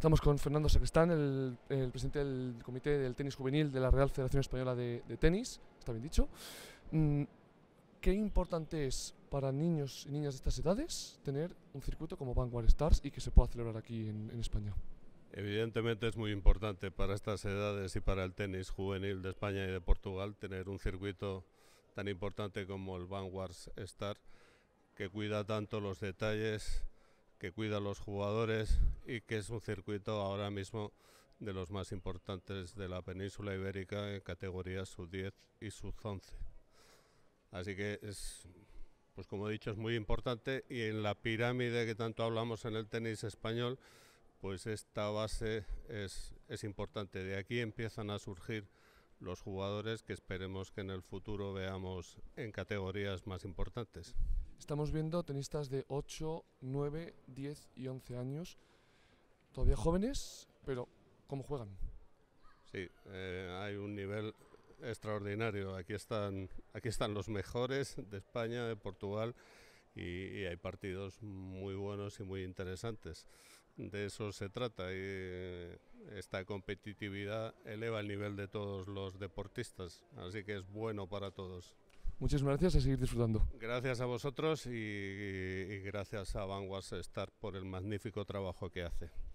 Estamos con Fernando Sacristán, el, el, presidente del Comité del Tenis Juvenil de la Real Federación Española de, Tenis, está bien dicho. Mm, ¿Qué importante es para niños y niñas de estas edades tener un circuito como Vanguard Stars y que se pueda celebrar aquí en, España? Evidentemente es muy importante para estas edades y para el tenis juvenil de España y de Portugal tener un circuito tan importante como el Vanguard Stars, que cuida tanto los detalles que cuida a los jugadores y que es un circuito ahora mismo de los más importantes de la península ibérica en categorías sub-10 y sub-11. Así que es, pues como he dicho, es muy importante y en la pirámide que tanto hablamos en el tenis español, pues esta base es, es importante. De aquí empiezan a surgir los jugadores que esperemos que en el futuro veamos en categorías más importantes. Estamos viendo tenistas de 8, 9, 10 y 11 años, todavía jóvenes, pero ¿cómo juegan? Sí, eh, hay un nivel extraordinario. Aquí están, aquí están los mejores de España, de Portugal. Y, y, hay partidos muy buenos y muy interesantes de eso se trata y eh, esta competitividad eleva el nivel de todos los deportistas, así que es bueno para todos. Muchas gracias a seguir disfrutando. Gracias a vosotros y, gracias a Vanguard Star por el magnífico trabajo que hace.